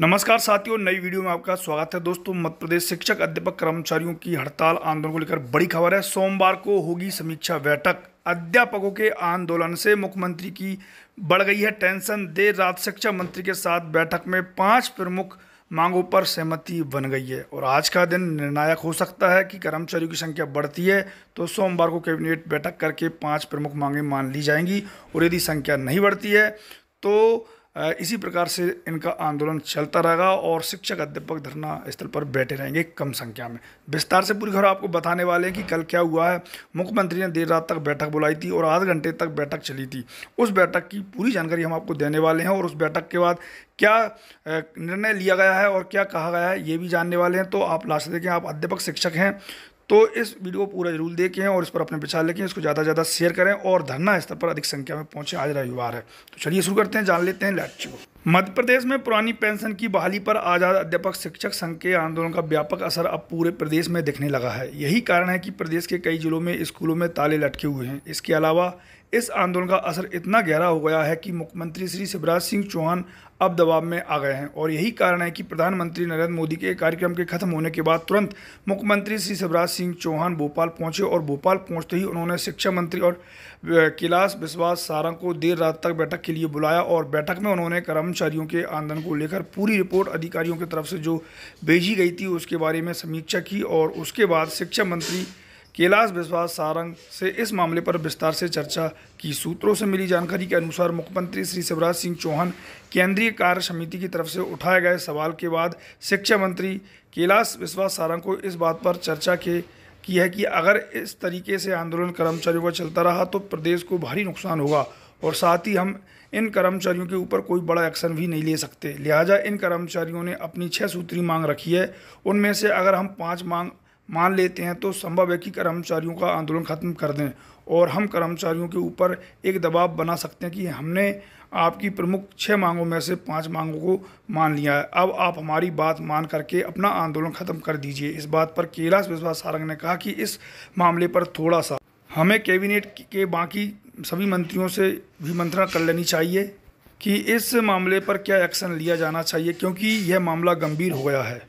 नमस्कार साथियों नई वीडियो में आपका स्वागत है दोस्तों मध्य प्रदेश शिक्षक अध्यापक कर्मचारियों की हड़ताल आंदोलन को लेकर बड़ी खबर है सोमवार को होगी समीक्षा बैठक अध्यापकों के आंदोलन से मुख्यमंत्री की बढ़ गई है टेंशन देर रात शिक्षा मंत्री के साथ बैठक में पांच प्रमुख मांगों पर सहमति बन गई है और आज का दिन निर्णायक हो सकता है कि कर्मचारियों की संख्या बढ़ती है तो सोमवार को कैबिनेट बैठक करके पाँच प्रमुख मांगे मान ली जाएंगी और यदि संख्या नहीं बढ़ती है तो इसी प्रकार से इनका आंदोलन चलता रहेगा और शिक्षक अध्यापक धरना स्थल पर बैठे रहेंगे कम संख्या में विस्तार से पूरी खबर आपको बताने वाले हैं कि कल क्या हुआ है मुख्यमंत्री ने देर रात तक बैठक बुलाई थी और आध घंटे तक बैठक चली थी उस बैठक की पूरी जानकारी हम आपको देने वाले हैं और उस बैठक के बाद क्या निर्णय लिया गया है और क्या कहा गया है ये भी जानने वाले हैं तो आप लास्ट देखें आप अध्यापक शिक्षक हैं तो इस वीडियो को पूरा जरूर देखें और इस पर अपने विचार लिखें इसको ज़्यादा से ज़्यादा शेयर करें और धरना स्तर पर अधिक संख्या में पहुंचे आज रविवार है तो चलिए शुरू करते हैं जान लेते हैं लैट मध्य प्रदेश में पुरानी पेंशन की बहाली पर आज़ाद अध्यापक शिक्षक संघ के आंदोलन का व्यापक असर अब पूरे प्रदेश में दिखने लगा है यही कारण है कि प्रदेश के कई जिलों में स्कूलों में ताले लटके हुए हैं इसके अलावा इस आंदोलन का असर इतना गहरा हो गया है कि मुख्यमंत्री श्री शिवराज सिंह चौहान अब दबाव में आ गए हैं और यही कारण है कि प्रधानमंत्री नरेंद्र मोदी के कार्यक्रम के खत्म होने के बाद तुरंत मुख्यमंत्री श्री शिवराज सिंह चौहान भोपाल पहुंचे और भोपाल पहुंचते ही उन्होंने शिक्षा मंत्री और कैलाश विश्वास सारंग को देर रात तक बैठक के लिए बुलाया और बैठक में उन्होंने कर्मचारियों के आंदोलन को लेकर पूरी रिपोर्ट अधिकारियों की तरफ से जो भेजी गई थी उसके बारे में समीक्षा की और उसके बाद शिक्षा मंत्री कैलाश विश्वास सारंग से इस मामले पर विस्तार से चर्चा की सूत्रों से मिली जानकारी के अनुसार मुख्यमंत्री श्री शिवराज सिंह चौहान केंद्रीय कार्य समिति की तरफ से उठाए गए सवाल के बाद शिक्षा मंत्री कैलाश विश्वास सारंग को इस बात पर चर्चा के की है कि अगर इस तरीके से आंदोलन कर्मचारियों का चलता रहा तो प्रदेश को भारी नुकसान होगा और साथ ही हम इन कर्मचारियों के ऊपर कोई बड़ा एक्शन भी नहीं ले सकते लिहाजा इन कर्मचारियों ने अपनी छः सूत्री मांग रखी है उनमें से अगर हम पाँच मांग मान लेते हैं तो संभव है कि कर्मचारियों का आंदोलन ख़त्म कर दें और हम कर्मचारियों के ऊपर एक दबाव बना सकते हैं कि हमने आपकी प्रमुख छः मांगों में से पांच मांगों को मान लिया है अब आप हमारी बात मान करके अपना आंदोलन ख़त्म कर दीजिए इस बात पर कैलाश विश्वास सारंग ने कहा कि इस मामले पर थोड़ा सा हमें कैबिनेट के बाकी सभी मंत्रियों से भी मंत्रणा कर लेनी चाहिए कि इस मामले पर क्या एक्शन लिया जाना चाहिए क्योंकि यह मामला गंभीर हो गया है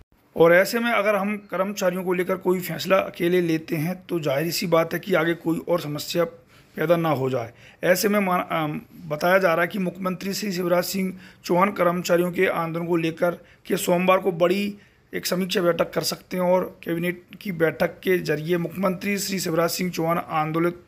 और ऐसे में अगर हम कर्मचारियों को लेकर कोई फैसला अकेले लेते हैं तो जाहिर सी बात है कि आगे कोई और समस्या पैदा ना हो जाए ऐसे में आ, बताया जा रहा है कि मुख्यमंत्री श्री शिवराज सिंह चौहान कर्मचारियों के आंदोलन को लेकर के सोमवार को बड़ी एक समीक्षा बैठक कर सकते हैं और कैबिनेट की बैठक के जरिए मुख्यमंत्री श्री शिवराज सिंह चौहान आंदोलित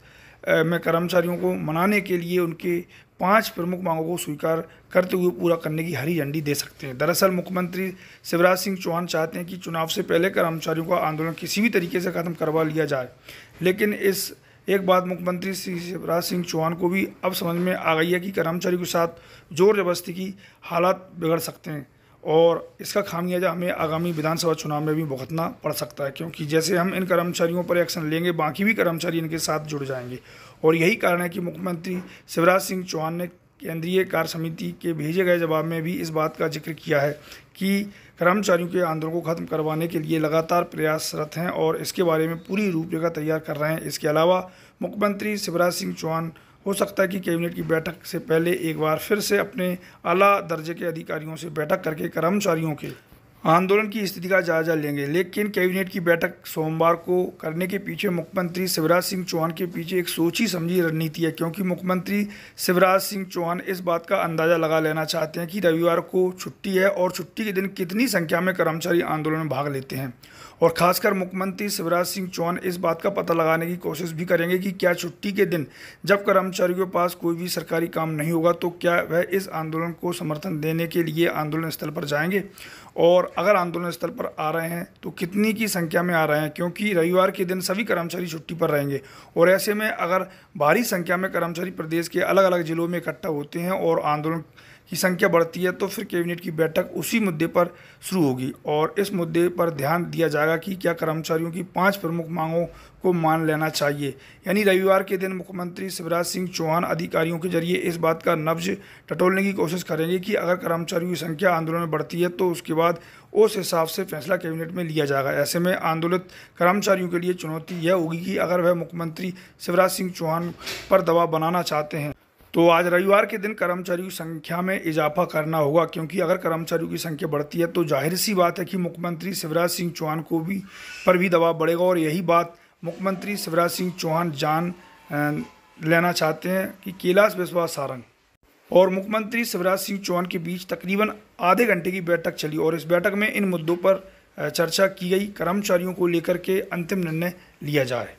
में कर्मचारियों को मनाने के लिए उनके पांच प्रमुख मांगों को स्वीकार करते हुए पूरा करने की हरी झंडी दे सकते हैं दरअसल मुख्यमंत्री शिवराज सिंह चौहान चाहते हैं कि चुनाव से पहले कर्मचारियों का आंदोलन किसी भी तरीके से ख़त्म करवा लिया जाए लेकिन इस एक बात मुख्यमंत्री श्री शिवराज सिंह चौहान को भी अब समझ में आ गई है कि कर्मचारियों के साथ जोर जबरदस्ती की हालात बिगड़ सकते हैं और इसका खामियाजा हमें आगामी विधानसभा चुनाव में भी भुगतना पड़ सकता है क्योंकि जैसे हम इन कर्मचारियों पर एक्शन लेंगे बाकी भी कर्मचारी इनके साथ जुड़ जाएंगे और यही कारण है कि मुख्यमंत्री शिवराज सिंह चौहान ने केंद्रीय कार्य समिति के भेजे गए जवाब में भी इस बात का जिक्र किया है कि कर्मचारियों के आंदोलन को ख़त्म करवाने के लिए लगातार प्रयासरत हैं और इसके बारे में पूरी रूपरेखा तैयार कर रहे हैं इसके अलावा मुख्यमंत्री शिवराज सिंह चौहान हो सकता है कि कैबिनेट की बैठक से पहले एक बार फिर से अपने अला दर्जे के अधिकारियों से बैठक करके कर्मचारियों के आंदोलन की स्थिति का जायजा लेंगे लेकिन कैबिनेट की बैठक सोमवार को करने के पीछे मुख्यमंत्री शिवराज सिंह चौहान के पीछे एक सोची समझी रणनीति है क्योंकि मुख्यमंत्री शिवराज सिंह चौहान इस बात का अंदाज़ा लगा लेना चाहते हैं कि रविवार को छुट्टी है और छुट्टी के दिन कितनी संख्या में कर्मचारी आंदोलन में भाग लेते हैं और खासकर मुख्यमंत्री शिवराज सिंह चौहान इस बात का पता लगाने की कोशिश भी करेंगे कि क्या छुट्टी के दिन जब कर्मचारियों के पास कोई भी सरकारी काम नहीं होगा तो क्या वह इस आंदोलन को समर्थन देने के लिए आंदोलन स्थल पर जाएंगे और अगर आंदोलन स्थल पर आ रहे हैं तो कितनी की संख्या में आ रहे हैं क्योंकि रविवार के दिन सभी कर्मचारी छुट्टी पर रहेंगे और ऐसे में अगर भारी संख्या में कर्मचारी प्रदेश के अलग अलग ज़िलों में इकट्ठा होते हैं और आंदोलन की संख्या बढ़ती है तो फिर कैबिनेट की बैठक उसी मुद्दे पर शुरू होगी और इस मुद्दे पर ध्यान दिया जाएगा कि क्या कर्मचारियों की पांच प्रमुख मांगों को मान लेना चाहिए यानी रविवार के दिन मुख्यमंत्री शिवराज सिंह चौहान अधिकारियों के जरिए इस बात का नब्ज टटोलने की कोशिश करेंगे कि अगर कर्मचारियों की संख्या आंदोलन में बढ़ती है तो उसके बाद उस हिसाब से फैसला कैबिनेट में लिया जाएगा ऐसे में आंदोलित कर्मचारियों के लिए चुनौती यह होगी कि अगर वह मुख्यमंत्री शिवराज सिंह चौहान पर दबाव बनाना चाहते हैं तो आज रविवार के दिन कर्मचारियों की संख्या में इजाफा करना होगा क्योंकि अगर कर्मचारियों की संख्या बढ़ती है तो जाहिर सी बात है कि मुख्यमंत्री शिवराज सिंह चौहान को भी पर भी दबाव बढ़ेगा और यही बात मुख्यमंत्री शिवराज सिंह चौहान जान लेना चाहते हैं कि कैलाश विश्वास सारंग और मुख्यमंत्री शिवराज सिंह चौहान के बीच तकरीबन आधे घंटे की बैठक चली और इस बैठक में इन मुद्दों पर चर्चा की गई कर्मचारियों को लेकर के अंतिम निर्णय लिया जाए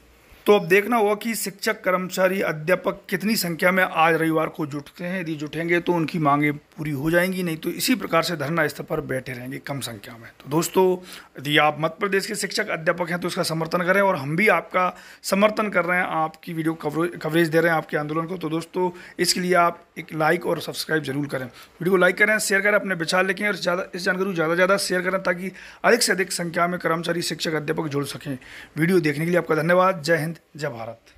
तो अब देखना होगा कि शिक्षक कर्मचारी अध्यापक कितनी संख्या में आज रविवार को जुटते हैं यदि जुटेंगे तो उनकी मांगें पूरी हो जाएंगी नहीं तो इसी प्रकार से धरना स्थल पर बैठे रहेंगे कम संख्या में तो दोस्तों यदि आप मध्य प्रदेश के शिक्षक अध्यापक हैं तो उसका समर्थन करें और हम भी आपका समर्थन कर रहे हैं आपकी वीडियो कवरेज दे रहे हैं आपके आंदोलन को तो दोस्तों इसके लिए आप एक लाइक और सब्सक्राइब जरूर करें वीडियो को लाइक करें शेयर करें अपने विचार लिखें और ज़्यादा इस जानकारी को ज़्यादा से ज़्यादा शेयर करें ताकि अधिक से अधिक संख्या में कर्मचारी शिक्षक अध्यापक जुड़ सकें वीडियो देखने के लिए आपका धन्यवाद जय हिंद जय भारत